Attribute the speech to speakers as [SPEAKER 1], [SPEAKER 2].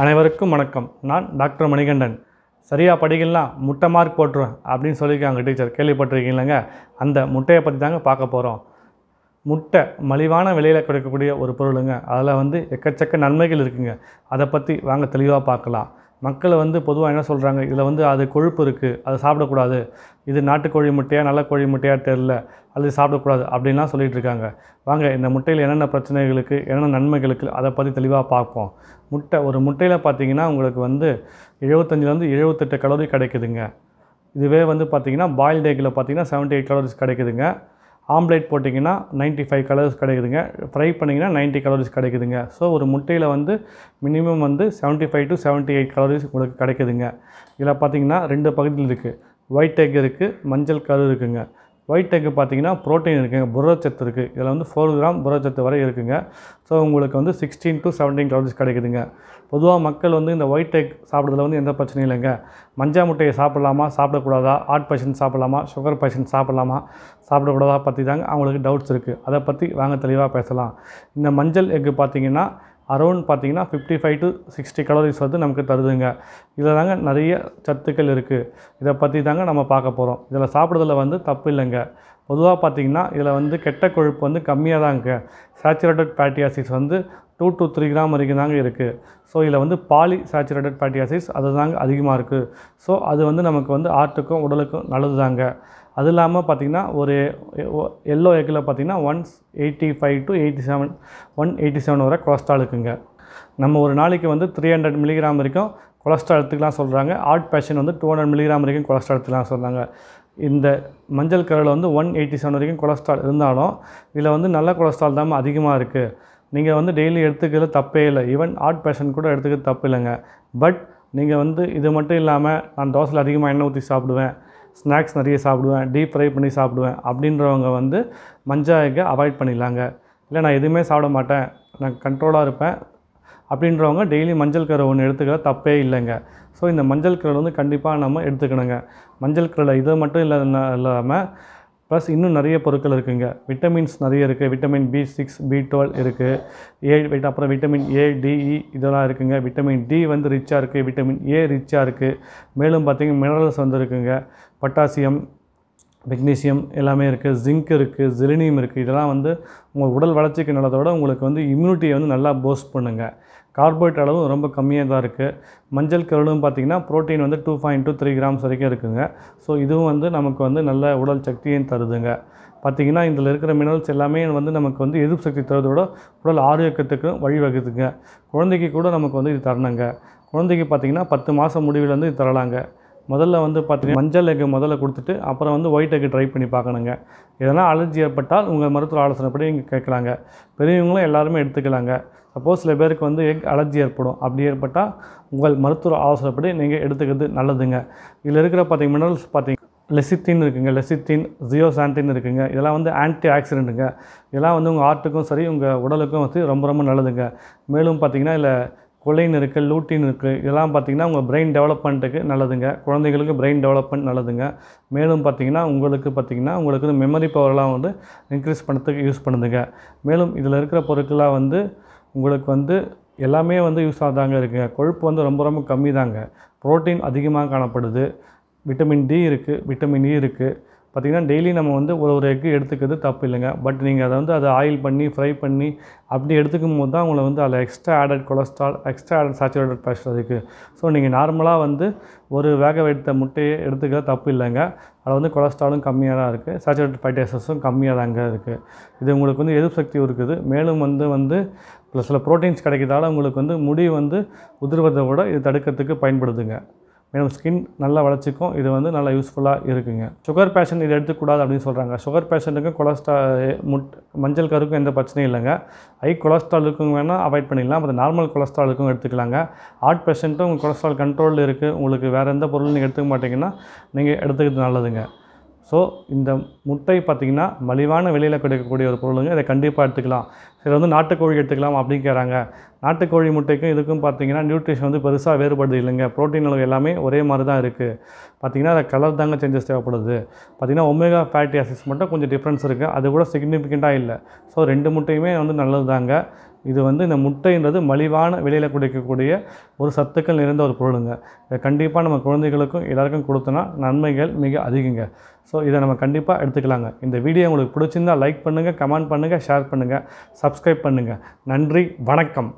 [SPEAKER 1] அனைவருக்கும் வணக்கம் நான் டாக்டர் மணிகண்டன் சரியாக படிக்கலாம் முட்டை மார்க் போட்டுருவேன் அப்படின்னு சொல்லியிருக்காங்க டீச்சர் கேள்விப்பட்டிருக்கீங்களங்க அந்த முட்டையை பற்றி தாங்க பார்க்க போகிறோம் முட்டை மலிவான விலையில் கிடைக்கக்கூடிய ஒரு பொருளுங்க அதில் வந்து எக்கச்சக்க நன்மைகள் இருக்குங்க அதை பற்றி வாங்க தெளிவாக பார்க்கலாம் மக்களை வந்து பொதுவாக என்ன சொல்கிறாங்க இதில் வந்து அது கொழுப்பு இருக்குது அதை சாப்பிடக்கூடாது இது நாட்டுக்கோழி முட்டையாக நல்ல கோழி முட்டையாக தெரில அது சாப்பிடக்கூடாது அப்படின்லாம் சொல்லிகிட்டு இருக்காங்க வாங்க இந்த முட்டையில் என்னென்ன பிரச்சனைகளுக்கு என்னென்ன நன்மைகளுக்கு அதை பற்றி தெளிவாக பார்ப்போம் முட்டை ஒரு முட்டையில் பார்த்திங்கன்னா உங்களுக்கு வந்து எழுபத்தஞ்சிலேருந்து எழுபத்தெட்டு கலோரி கிடைக்குதுங்க இதுவே வந்து பார்த்திங்கன்னா பாயில்டு எக்கில் பார்த்திங்கன்னா செவன்ட்டி எயிட் கலோரிஸ் கிடைக்குதுங்க ஆம்லேட் போட்டிங்கன்னா நைன்ட்டி ஃபைவ் கலர்ஸ் கிடைக்குதுங்க ஃப்ரை பண்ணிங்கன்னா நைன்ட்டி கலோரிஸ் கிடைக்குதுங்க ஸோ ஒரு முட்டையில் வந்து மினிமம் வந்து seventy five to seventy eight calories உங்களுக்கு கிடைக்குதுங்க இதில் பார்த்திங்கன்னா ரெண்டு பகுதியில் இருக்குது ஒயிட் எக் இருக்குது மஞ்சள் கலர் இருக்குதுங்க ஒயிட் எக்கு பார்த்தீங்கன்னா ப்ரோட்டீன் இருக்குங்க புரதச்சத்து இருக்குது இதில் வந்து ஃபோர் கிராம் புரதச்சத்து வரை இருக்குங்க ஸோ உங்களுக்கு வந்து சிக்ஸ்டீன் டு செவன்டீன் கலோரிஸ் கிடைக்குதுங்க பொதுவாக மக்கள் வந்து இந்த ஒயிட் எக் சாப்பிட்றதுல வந்து எந்த பிரச்சனையும் இல்லைங்க மஞ்சா முட்டையை சாப்பிட்லாமா சாப்பிடக்கூடாதா ஹார்ட் பேஷண்ட் சாப்பிடலாமா சுகர் பேஷண்ட் சாப்பிட்லாமா சாப்பிடக்கூடாதா பற்றி தாங்க அவங்களுக்கு டவுட்ஸ் இருக்குது அதை பற்றி வாங்க தெளிவாக பேசலாம் இந்த மஞ்சள் எக்கு பார்த்திங்கன்னா அரௌண்ட் பார்த்திங்கன்னா fifty five to sixty calories வந்து நமக்கு தருதுங்க இதில் தாங்க நிறைய சத்துக்கள் இருக்குது இதை பற்றி தாங்க நம்ம பார்க்க போகிறோம் இதில் சாப்பிட்றதுல வந்து தப்பு இல்லைங்க பொதுவாக பார்த்திங்கன்னா இதில் வந்து கெட்ட கொழுப்பு வந்து கம்மியாக தாங்க சேச்சுரேட்டட் ஃபேட்டி வந்து டூ டு த்ரீ கிராம் வரைக்கும் தாங்க இருக்குது ஸோ இதில் வந்து பாலி சேச்சுரேட்டட் ஃபேட்டி அது தாங்க அதிகமாக இருக்குது ஸோ அது வந்து நமக்கு வந்து ஆர்ட்டுக்கும் உடலுக்கும் நல்லது தாங்க அது இல்லாமல் பார்த்திங்கன்னா ஒரு எல்லோ எக்கில் பார்த்திங்கன்னா once eighty five to eighty seven one eighty seven வரை கொலஸ்ட்ரால் இருக்குங்க நம்ம ஒரு நாளைக்கு வந்து த்ரீ ஹண்ட்ரட் மில்லிகிராம் வரைக்கும் கொலஸ்ட்ரால் எடுத்துக்கலாம் சொல்கிறாங்க ஆர்ட் பேஷன் வந்து டூ ஹண்ட்ரட் மில்லிகிராம் வரைக்கும் கொலஸ்ட்ரால் எடுத்துக்கலாம் சொல்கிறாங்க இந்த மஞ்சள் கரில் வந்து ஒன் எயிட்டி செவன் வரைக்கும் கொலஸ்ட்ரால் இருந்தாலும் இதில் வந்து நல்ல கொலஸ்ட்ரால் தான் அதிகமாக இருக்குது நீங்கள் வந்து டெய்லி எடுத்துக்கிறது தப்பே இல்லை ஈவன் ஆர்ட் பேஷன் கூட எடுத்துக்கிறது தப்பு இல்லைங்க பட் நீங்கள் வந்து இது மட்டும் இல்லாமல் நான் தோசையில் அதிகமாக எண்ணெய் ஊற்றி சாப்பிடுவேன் ஸ்நாக்ஸ் நிறைய சாப்பிடுவேன் டீப் ஃப்ரை பண்ணி சாப்பிடுவேன் அப்படின்றவங்க வந்து மஞ்சள் அவாய்ட் பண்ணிடலாங்க இல்லை நான் எதுவுமே சாப்பிட மாட்டேன் நான் கண்ட்ரோலாக இருப்பேன் அப்படின்றவங்க டெய்லி மஞ்சள் கரை ஒன்று எடுத்துக்கிற தப்பே இல்லைங்க ஸோ இந்த மஞ்சள் கரை வந்து கண்டிப்பாக நம்ம எடுத்துக்கணுங்க மஞ்சள் கரையில் இது மட்டும் இல்லை இல்லாமல் ப்ளஸ் இன்னும் நிறைய பொருட்கள் இருக்குங்க விட்டமின்ஸ் நிறைய இருக்குது vitamin B six B twelve இருக்குது ஏ விட் அப்புறம் விட்டமின் ஏ டிஇ இதெல்லாம் இருக்குங்க விட்டமின் டி வந்து ரிச்சாக இருக்குது விட்டமின் ஏ ரிச்சாக இருக்குது மேலும் பார்த்திங்கன்னா மினரல்ஸ் வந்து இருக்குங்க பொட்டாசியம் மெக்னீசியம் எல்லாமே இருக்குது ஜிங்க் இருக்குது ஜிலினியம் இருக்குது இதெல்லாம் வந்து உங்கள் உடல் வளர்ச்சிக்கு நல்லதோட உங்களுக்கு வந்து இம்யூனிட்டியை வந்து நல்லா போஸ்ட் பண்ணுங்கள் கார்போஹைட் அளவும் ரொம்ப கம்மியாக தான் இருக்குது மஞ்சள் கருளும் பார்த்திங்கன்னா ப்ரோட்டீன் வந்து two point two three grams வரைக்கும் இருக்குதுங்க ஸோ இதுவும் வந்து நமக்கு வந்து நல்ல உடல் சக்தியும் தருதுங்க பார்த்திங்கன்னா இதில் இருக்கிற மினரல்ஸ் எல்லாமே வந்து நமக்கு வந்து எதிர்ப்பு சக்தி தருவதோட உடல் ஆரோக்கியத்துக்கும் வழிவகுதுங்க குழந்தைக்கு கூட நமக்கு வந்து இது தரணுங்க குழந்தைக்கு பார்த்திங்கன்னா பத்து மாதம் முடிவில் வந்து இது தரலாங்க முதல்ல வந்து பார்த்தீங்கன்னா மஞ்சள் எக்கு முதல்ல கொடுத்துட்டு அப்புறம் வந்து ஒயிட் எக்கு ட்ரை பண்ணி பார்க்கணுங்க எதனால் அலர்ஜி ஏற்பட்டால் உங்கள் மருத்துவ ஆலோசனைப்படி இங்கே கேட்கலாங்க பெரியவங்களும் எல்லாருமே எடுத்துக்கலாங்க சப்போஸ் சில பேருக்கு வந்து எக் அலர்ஜி ஏற்படும் அப்படி ஏற்பட்டால் உங்கள் மருத்துவ ஆலோசனைப்படி நீங்கள் எடுத்துக்கிறது நல்லதுங்க இதில் இருக்கிற பார்த்திங்க மினரல்ஸ் பார்த்தீங்க லெசித்தின் இருக்குங்க லெசித்தின் ஜியோசாந்தின் இருக்குங்க இதெல்லாம் வந்து ஆன்டி ஆக்சிடென்ட்டுங்க இதெல்லாம் வந்து உங்கள் ஆர்ட்டுக்கும் சரி உங்கள் உடலுக்கும் வந்து ரொம்ப ரொம்ப நல்லதுங்க மேலும் பார்த்திங்கன்னா இதில் கொலை நெருக்கல் லூட்டின் இருக்குது இதெல்லாம் பார்த்திங்கன்னா உங்கள் பிரெயின் டெவலப்மெண்ட்டுக்கு நல்லதுங்க குழந்தைகளுக்கு பிரெயின் டெவலப்மெண்ட் நல்லதுங்க மேலும் பார்த்திங்கன்னா உங்களுக்கு பார்த்திங்கன்னா உங்களுக்கு மெமரி பவர்லாம் வந்து இன்க்ரீஸ் பண்ணுறதுக்கு யூஸ் பண்ணுதுங்க மேலும் இதில் இருக்கிற பொருட்களாக வந்து உங்களுக்கு வந்து எல்லாமே வந்து யூஸ் ஆகுதாங்க இருக்குங்க கொழுப்பு வந்து ரொம்ப ரொம்ப கம்மி தாங்க ப்ரோட்டீன் அதிகமாக காணப்படுது விட்டமின் டி இருக்குது விட்டமின் இ e இருக்குது பார்த்திங்கன்னா டெய்லி நம்ம வந்து ஒரு ஒரு எக்கு எடுத்துக்கிறது தப்பு இல்லைங்க பட் நீங்கள் அதை வந்து அதை ஆயில் பண்ணி ஃப்ரை பண்ணி அப்படி எடுத்துக்கும் போது தான் உங்களை வந்து அதில் extra added cholesterol extra added saturated ஃபேஷன் இருக்குது ஸோ நீங்கள் நார்மலாக வந்து ஒரு வேக வைத்த முட்டையை எடுத்துக்கிறது தப்பு இல்லைங்க அதில் வந்து கொலஸ்ட்ராலும் கம்மியாக தான் இருக்குது சாச்சுரேட்டட் ஃபைட்டேசஸும் கம்மியாக தாங்க இருக்குது இது உங்களுக்கு வந்து எதிர்ப்பு சக்தி இருக்குது மேலும் வந்து வந்து சில ப்ரோட்டீன்ஸ் கிடைக்கிறதால உங்களுக்கு வந்து முடி வந்து உதிர்வதை விட இது தடுக்கிறதுக்கு பயன்படுதுங்க மேலும் ஸ்கின் நல்லா வளர்ச்சிக்கும் இது வந்து நல்லா யூஸ்ஃபுல்லாக இருக்குங்க சுகர் பேஷண்ட் இது எடுத்துக்கூடாது அப்படின்னு சொல்கிறாங்க சுகர் பேஷண்ட்டுக்கும் கொலஸ்ட்ரால் முட் மஞ்சள் கருக்கும் எந்த பிரச்சனையும் இல்லைங்க ஹை கொலஸ்ட்ராலுக்கும் வேணால் அவாய்ட் பண்ணிடலாம் அது நார்மல் கொலஸ்ட்ராலுக்கும் எடுத்துக்கலாங்க ஹார்ட் பேஷண்ட்டும் உங்கள் கொலஸ்ட்ரால் கண்ட்ரோலில் இருக்குது உங்களுக்கு வேறு எந்த பொருள் நீங்கள் எடுத்துக்க மாட்டிங்கன்னா நீங்கள் எடுத்துக்கிறது நல்லதுங்க ஸோ இந்த முட்டை பார்த்திங்கன்னா மலிவான விலையில் கிடைக்கக்கூடிய ஒரு பொருளுங்க இதை கண்டிப்பாக எடுத்துக்கலாம் சில வந்து நாட்டுக்கோழி எடுத்துக்கலாம் அப்படின்னு கேட்குறாங்க நாட்டுக்கோழி முட்டைக்கும் இதுக்கும் பார்த்திங்கன்னா நியூட்ரிஷன் வந்து பெருசாக வேறுபடுது இல்லைங்க ப்ரோட்டீன் அளவு எல்லாமே ஒரே மாதிரி தான் இருக்குது பார்த்திங்கன்னா அதை கலர் தாங்க சேஞ்சஸ் தேவைப்படுது பார்த்திங்கன்னா ஒமேகா ஃபேட்டி ஆசிட்ஸ் மட்டும் கொஞ்சம் டிஃப்ரென்ஸ் இருக்குது அது கூட சிக்னிஃபிகண்ட்டாக இல்லை ஸோ ரெண்டு முட்டையுமே வந்து நல்லது தாங்க இது வந்து இந்த முட்டைன்றது மலிவான விலையில் கிடைக்கக்கூடிய ஒரு சத்துக்கள் நிறைந்த ஒரு பொருளுங்க இதை கண்டிப்பாக நம்ம குழந்தைகளுக்கும் எல்லாருக்கும் கொடுத்தனா நன்மைகள் மிக அதிகங்க ஸோ இதை நம்ம கண்டிப்பாக எடுத்துக்கலாங்க இந்த வீடியோ உங்களுக்கு பிடிச்சிருந்தால் லைக் பண்ணுங்கள் கமெண்ட் பண்ணுங்கள் ஷேர் பண்ணுங்கள் சப்ஸ்கிரைப் பண்ணுங்கள் நன்றி வணக்கம்